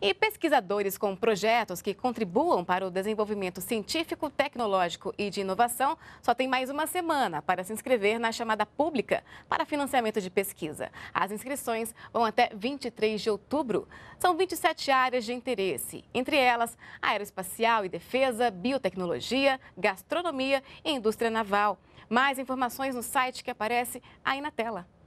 E pesquisadores com projetos que contribuam para o desenvolvimento científico, tecnológico e de inovação só têm mais uma semana para se inscrever na chamada pública para financiamento de pesquisa. As inscrições vão até 23 de outubro. São 27 áreas de interesse, entre elas aeroespacial e defesa, biotecnologia, gastronomia e indústria naval. Mais informações no site que aparece aí na tela.